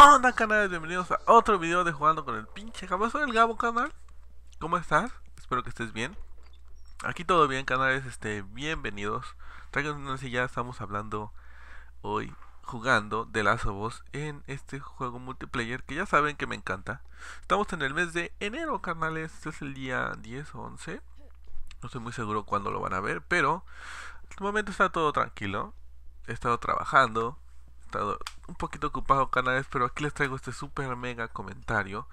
¡Hola canales? Bienvenidos a otro video de jugando con el pinche jamás soy el Gabo canal ¿Cómo estás? Espero que estés bien Aquí todo bien canales, este, bienvenidos Traigan una ya estamos hablando hoy jugando de Lazo of en este juego multiplayer que ya saben que me encanta Estamos en el mes de enero canales, este es el día 10 o 11 No estoy muy seguro cuándo lo van a ver, pero Al momento está todo tranquilo He estado trabajando un poquito ocupado cada vez, pero aquí les traigo este super mega comentario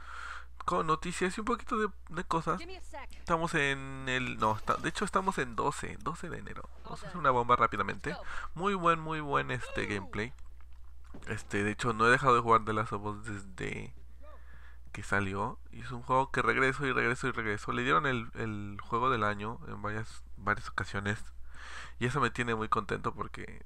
con noticias y un poquito de, cosas. Estamos en el... No, de hecho estamos en 12, 12 de enero. Vamos a una bomba rápidamente. Muy buen, muy buen este gameplay. Este, de hecho no he dejado de jugar de las Us desde que salió. Y es un juego que regreso y regreso y regreso. Le dieron el, el juego del año en varias, varias ocasiones. Y eso me tiene muy contento porque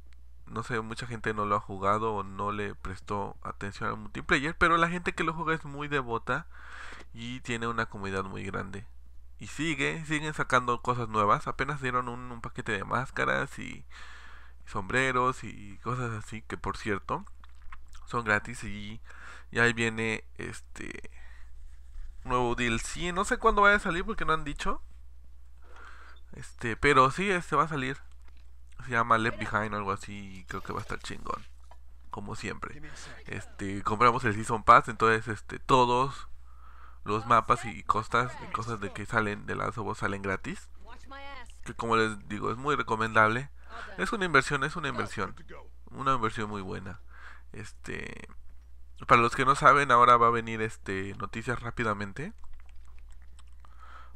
no sé, mucha gente no lo ha jugado o no le prestó atención al multiplayer, pero la gente que lo juega es muy devota y tiene una comunidad muy grande. Y sigue, siguen sacando cosas nuevas, apenas dieron un, paquete de máscaras y, sombreros y cosas así, que por cierto, son gratis y, ahí viene este nuevo DLC, no sé cuándo va a salir porque no han dicho. Este, pero sí, este va a salir. Se llama Left Behind o algo así creo que va a estar chingón. Como siempre. Este, compramos el Season Pass, entonces este todos los mapas y costas y cosas de que salen de las obos salen gratis. Que como les digo, es muy recomendable. Es una inversión, es una inversión. Una inversión muy buena. Este, para los que no saben, ahora va a venir este noticias rápidamente.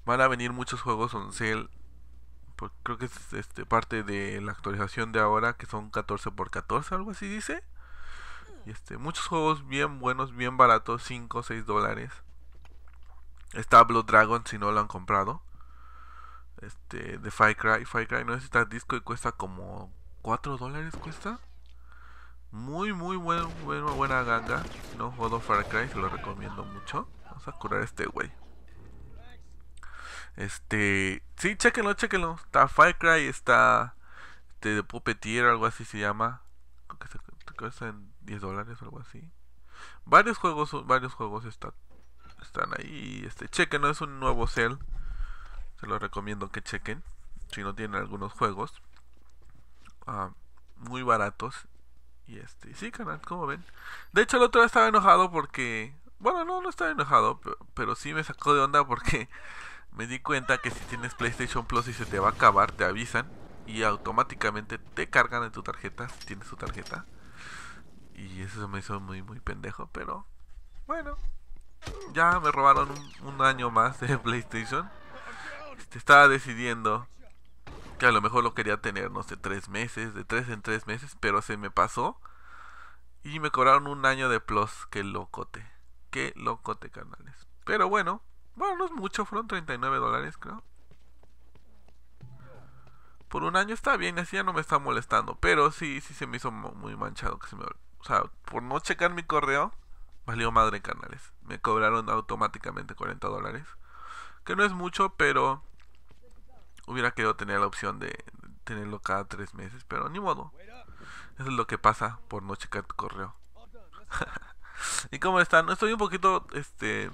Van a venir muchos juegos on sale creo que es este, parte de la actualización de ahora, que son 14x14, algo así dice. Y este, muchos juegos bien buenos, bien baratos, 5 o 6 dólares. Está Blood Dragon si no lo han comprado. Este, de Firecry. Cry no necesita disco y cuesta como 4 dólares cuesta. Muy, muy buen, buena ganga. Si no juego Firecry Cry, se lo recomiendo mucho. Vamos a curar a este güey. Este, sí, chequenlo, chequenlo Está Firecry, está este, de Puppeteer, algo así se llama. Creo que se cuesta en 10 dólares o algo así. Varios juegos, varios juegos están están ahí. Este, chequenlo, es un nuevo Cell, Se lo recomiendo que chequen. Si no tienen algunos juegos. Ah, muy baratos. Y este, sí, canal, como ven. De hecho, el otro día estaba enojado porque. Bueno, no, no estaba enojado, pero sí me sacó de onda porque me di cuenta que si tienes PlayStation Plus y se te va a acabar, te avisan y automáticamente te cargan en tu tarjeta si tienes tu tarjeta. Y eso me hizo muy, muy pendejo, pero bueno. Ya me robaron un, año más de PlayStation. Este, estaba decidiendo que a lo mejor lo quería tener, no sé, tres meses, de tres en tres meses, pero se me pasó. Y me cobraron un año de plus. Qué locote. Qué locote, canales. Pero bueno, bueno, no es mucho, fueron 39 dólares, creo. Por un año está bien, así ya no me está molestando. Pero sí, sí se me hizo muy manchado. Que O sea, por no checar mi correo, valió madre, en canales. Me cobraron automáticamente 40 dólares. Que no es mucho, pero hubiera querido tener la opción de tenerlo cada tres meses. Pero ni modo. Eso es lo que pasa por no checar tu correo. ¿Y cómo están? Estoy un poquito, este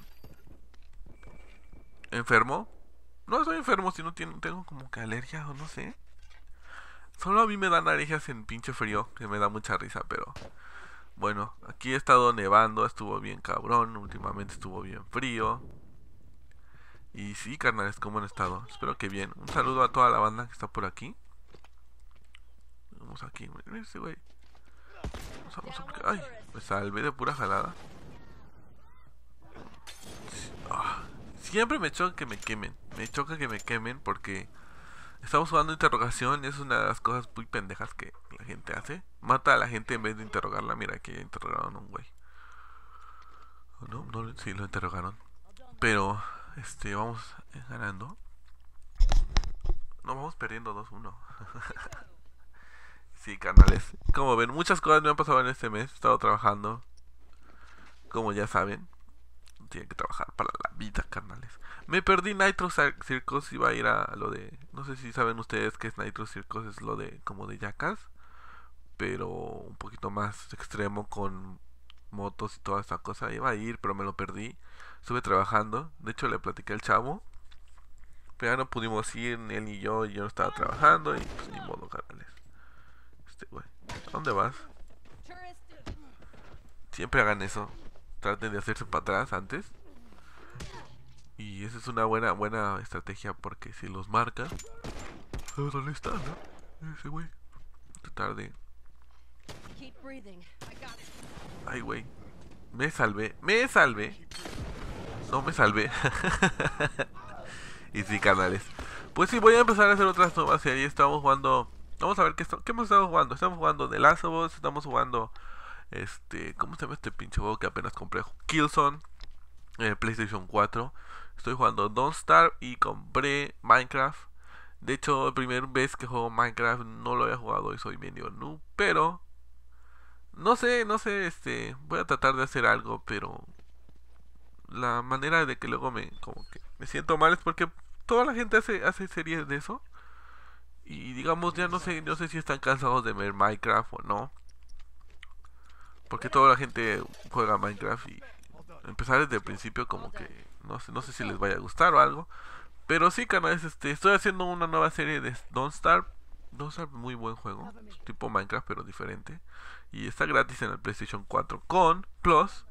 enfermo. No estoy enfermo, sino tengo, tengo como que alergias o no sé. Solo a mí me dan alergias en pinche frío, que me da mucha risa, pero... Bueno, aquí he estado nevando, estuvo bien cabrón, últimamente estuvo bien frío. Y sí, carnales, ¿cómo han estado? Espero que bien. Un saludo a toda la banda que está por aquí. Vamos aquí, este Ay, me salvé de pura jalada. Siempre me choca que me quemen. Me choca que me quemen porque estamos jugando interrogación y es una de las cosas muy pendejas que la gente hace. Mata a la gente en vez de interrogarla. Mira, que interrogaron a un güey. No, no, sí, lo interrogaron. Pero, este, vamos eh, ganando. No, vamos perdiendo 2-1. sí, canales. Como ven, muchas cosas me han pasado en este mes. He estado trabajando. Como ya saben. Tiene que trabajar para la vida, carnales. Me perdí Nitro Circus, iba a ir a lo de... No sé si saben ustedes que es Nitro Circus, es lo de como de yacas. Pero un poquito más extremo con motos y toda esa cosa. Iba a ir, pero me lo perdí. Estuve trabajando. De hecho, le platiqué al chavo. Pero ya no pudimos ir, ni él y yo. Y yo no estaba trabajando. Y pues ni modo, carnales. Este güey. ¿A dónde vas? Siempre hagan eso traten de hacerse para atrás antes. Y esa es una buena buena estrategia porque si los marca... ¿Dónde está, no? Ese güey. Qué tarde Ay, güey. Me salvé. Me salvé. No me salvé. y sí, canales. Pues sí, voy a empezar a hacer otras nuevas ahí Estamos jugando... Vamos a ver qué, qué hemos estado jugando. Estamos jugando The Last of Estamos jugando... Este, ¿cómo se llama este pinche juego que apenas compré? Killzone, eh, PlayStation 4. Estoy jugando Don't Starve y compré Minecraft. De hecho, la primera vez que juego Minecraft no lo había jugado y soy medio noob, pero no sé, no sé, este, voy a tratar de hacer algo, pero la manera de que luego me como que me siento mal es porque toda la gente hace hace series de eso y digamos ya no sé, no sé si están cansados de ver Minecraft o no. Porque toda la gente juega Minecraft y empezar desde el principio como que no sé, no sé si les vaya a gustar o algo. Pero sí, canales, este, estoy haciendo una nueva serie de Don't Star Don't Starve, muy buen juego, tipo Minecraft pero diferente. Y está gratis en el PlayStation 4 con Plus.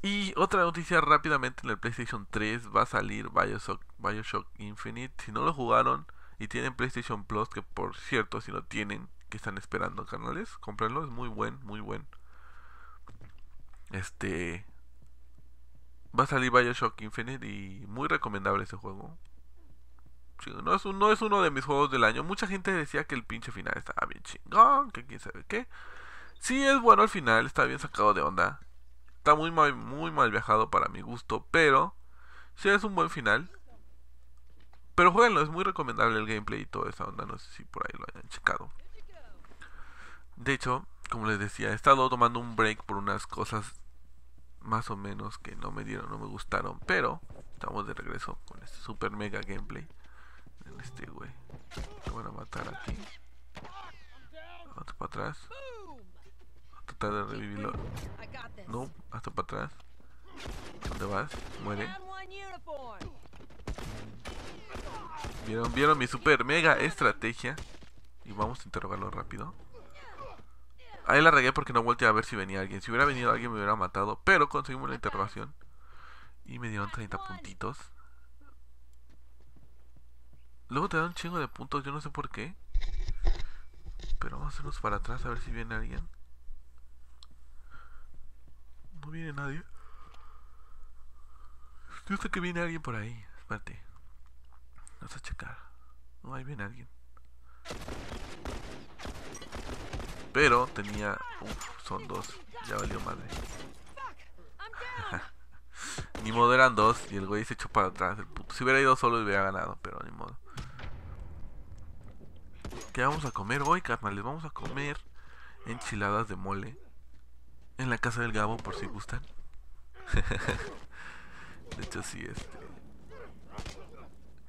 Y otra noticia rápidamente, en el PlayStation 3 va a salir Bioshock, Bioshock Infinite. Si no lo jugaron y tienen PlayStation Plus, que por cierto, si no tienen, que están esperando, canales? Comprenlo, es muy buen, muy buen. Este. Va a salir Bioshock Infinite y muy recomendable ese juego. no, es uno de mis juegos del año. Mucha gente decía que el pinche final estaba bien chingón, que quién sabe qué. Sí, es bueno al final, está bien sacado de onda. Está muy mal, muy mal viajado para mi gusto, pero sí es un buen final. Pero jueguenlo, es muy recomendable el gameplay y toda esa onda. No sé si por ahí lo hayan checado. De hecho, como les decía, he estado tomando un break por unas cosas más o menos que no me dieron, no me gustaron. Pero estamos de regreso con este super mega gameplay. En este güey. Lo van a matar aquí. Otro para atrás. A tratar de revivirlo. No, hasta para atrás. ¿Dónde vas? Muere. ¿Vieron, ¿Vieron mi super mega estrategia? Y vamos a interrogarlo rápido. Ahí la regué porque no volteé a ver si venía alguien. Si hubiera venido alguien me hubiera matado. Pero conseguimos la interrogación. Y me dieron 30 puntitos. Luego te dan un chingo de puntos, yo no sé por qué. Pero vamos a hacerlos para atrás a ver si viene alguien. No viene nadie. Yo sé que viene alguien por ahí. Espérate. Vamos a checar. No, ahí viene alguien. Pero tenía... Uf, son dos. Ya valió madre. ni modo eran dos y el güey se echó para atrás. Si hubiera ido solo hubiera ganado, pero ni modo. ¿Qué vamos a comer hoy, Les Vamos a comer enchiladas de mole. En la casa del Gabo, por si gustan. de hecho, sí, este,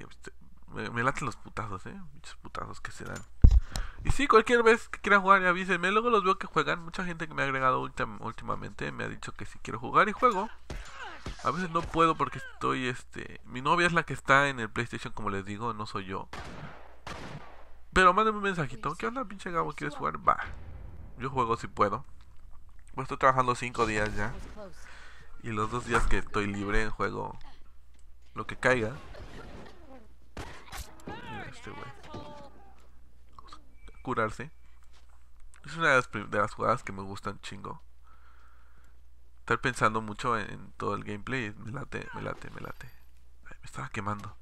este... Me, me laten los putazos, ¿eh? Muchos putazos que se dan. Y sí, cualquier vez que quieran jugar, avísenme. Luego los veo que juegan. Mucha gente que me ha agregado últimamente me ha dicho que si quiero jugar y juego. A veces no puedo porque estoy, este... Mi novia es la que está en el PlayStation, como les digo, no soy yo. Pero mándenme un mensajito. ¿Qué onda, pinche Gabo? ¿Quieres jugar? Va. Yo juego si puedo. Pues estoy trabajando 5 días ya. Y los dos días que estoy libre en juego... Lo que caiga. este curarse. Es una de las, jugadas que me gustan chingo. Estar pensando mucho en, todo el gameplay. Me late, me late, me late. me estaba quemando.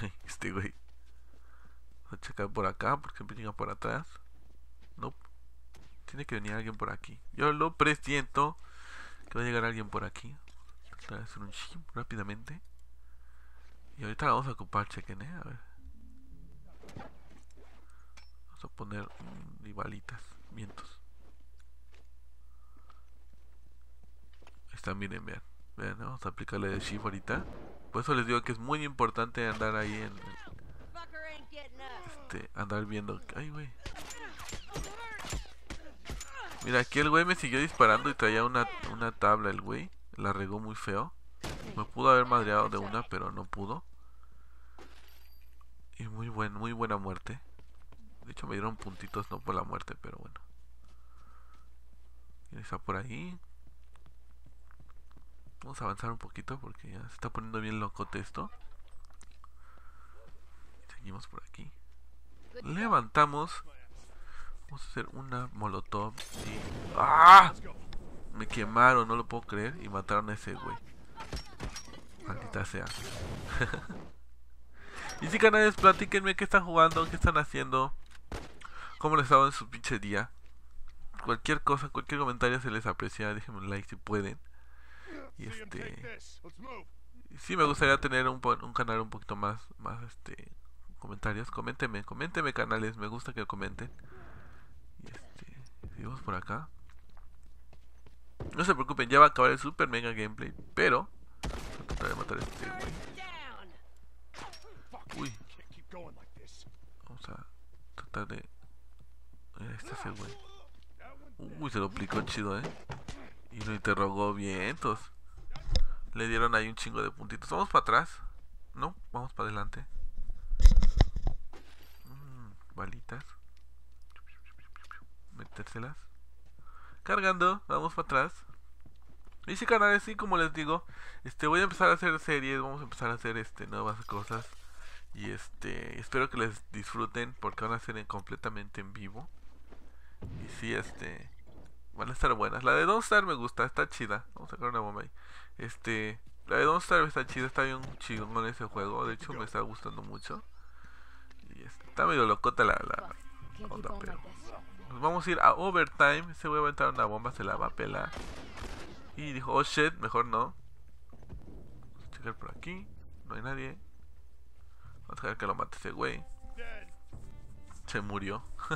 este güey. Voy a checar por acá porque ejemplo llega por atrás. no Tiene que venir alguien por aquí. Yo lo presiento que va a llegar alguien por aquí. Voy a hacer un shim rápidamente. Y ahorita la vamos a ocupar, chequen, eh. A ver. Vamos a poner y balitas, vientos. Están miren, vean. Vean, vamos a aplicarle de shift ahorita. Por eso les digo que es muy importante andar ahí en... Este, andar viendo... Ay, güey. Mira, aquí el güey me siguió disparando y traía una, una tabla el güey. La regó muy feo. Me pudo haber madreado de una, pero no pudo. Y muy buen, muy buena muerte. De hecho me dieron puntitos no por la muerte, pero bueno. está por ahí? Vamos a avanzar un poquito porque ya se está poniendo bien locote esto. Seguimos por aquí. Levantamos. Vamos a hacer una molotov y... ¡Ah! Me quemaron, no lo puedo creer. Y mataron a ese güey. Maldita sea. y si canales, platíquenme qué están jugando, qué están haciendo, cómo les ha en su pinche día. Cualquier cosa, cualquier comentario se les aprecia, déjenme un like si pueden. Y este... Sí, me gustaría tener un, canal un poquito más, más este, comentarios. Coméntenme, coméntenme canales, me gusta que comenten. Y este, seguimos por acá. No se preocupen, ya va a acabar el super mega gameplay, pero de matar a este Uy. Vamos a tratar de... Ahí está ese güey. Uy, se lo aplicó chido, eh. Y lo interrogó vientos. Le dieron ahí un chingo de puntitos. Vamos para atrás. No, vamos para adelante. Mm, balitas. Metérselas. Cargando, vamos para atrás. Y sí canales, sí, como les digo, este voy a empezar a hacer series, vamos a empezar a hacer este nuevas cosas y este espero que les disfruten porque van a ser completamente en vivo. Y sí, este van a estar buenas. La de Don't Star me gusta, está chida. Vamos a sacar una bomba ahí. Este, la de Don't Star está chida, está bien chido con ese juego, de hecho me está gustando mucho. Y este, está medio locota la, la onda, pero vamos a ir a overtime, se voy a aventar una bomba, se la va a pelar. Y dijo, oh shit, mejor no. Vamos a checar por aquí. No hay nadie. Vamos a dejar que lo mate ese güey. Se murió.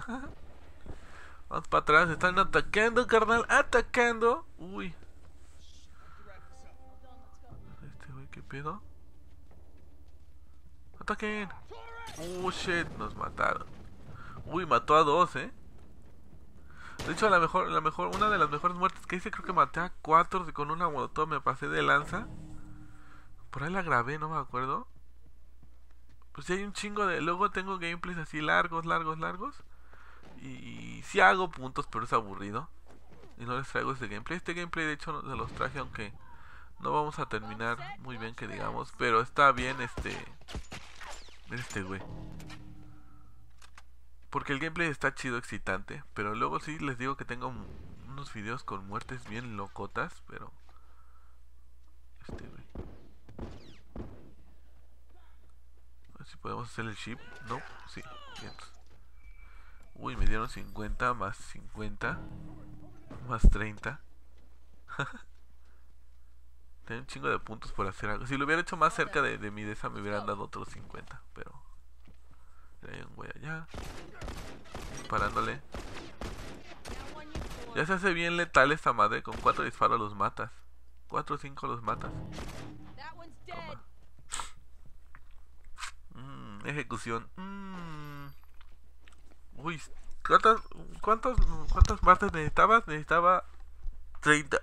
Vamos para atrás, están atacando, carnal, atacando. Uy. Este güey, ¿qué pedo? ¡Ataquen! Oh shit, nos mataron. Uy, mató a dos, eh. De hecho, la mejor, la mejor, una de las mejores muertes que hice, creo que maté a cuatro con una moto me pasé de lanza. Por ahí la grabé, no me acuerdo. Pues si hay un chingo de... Luego tengo gameplays así largos, largos, largos. Y, si sí hago puntos, pero es aburrido. Y no les traigo este gameplay. Este gameplay, de hecho, se los traje, aunque no vamos a terminar muy bien, que digamos. Pero está bien este... Este, güey. Porque el gameplay está chido, excitante. Pero luego sí les digo que tengo unos videos con muertes bien locotas, pero... Este, güey. A ver si podemos hacer el ship. No, sí, bien. Uy, me dieron 50 más 50 más 30. Tengo un chingo de puntos por hacer algo. Si lo hubiera hecho más cerca de, de mi me hubieran dado otros 50, pero... Hay un allá. Disparándole. Ya se hace bien letal esta madre. Con cuatro disparos los matas. Cuatro o cinco los matas. Mm, ejecución. Mm. Uy, ¿cuántas, cuántos, ¿cuántas necesitabas? Necesitaba 30.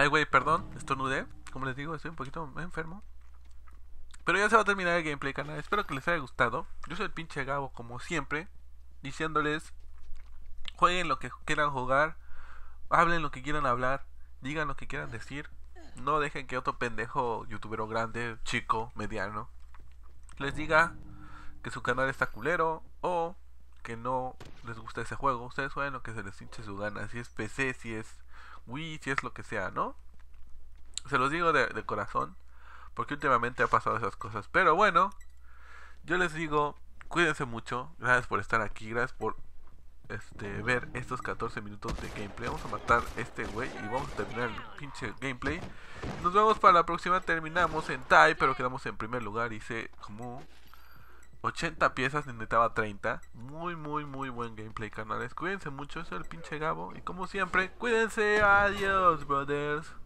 Ay, güey, perdón, estornudé. Como les digo, estoy un poquito enfermo. Pero ya se va a terminar el gameplay, canal. Espero que les haya gustado. Yo soy el pinche Gabo, como siempre. Diciéndoles, jueguen lo que quieran jugar. Hablen lo que quieran hablar. Digan lo que quieran decir. No dejen que otro pendejo youtubero grande, chico, mediano, les diga que su canal está culero o que no les gusta ese juego. Ustedes saben lo que se les hinche su gana. Si es PC, si es Wii, si es lo que sea, ¿no? Se los digo de, corazón, porque últimamente ha pasado esas cosas. Pero bueno, yo les digo, cuídense mucho, gracias por estar aquí, gracias por este, ver estos 14 minutos de gameplay. Vamos a matar este güey y vamos a terminar el pinche gameplay. Nos vemos para la próxima. Terminamos en Tai, pero quedamos en primer lugar y sé como 80 piezas, necesitaba 30. Muy, muy, muy buen gameplay, canales. Cuídense mucho, es el pinche Gabo. Y como siempre, cuídense. Adiós, brothers.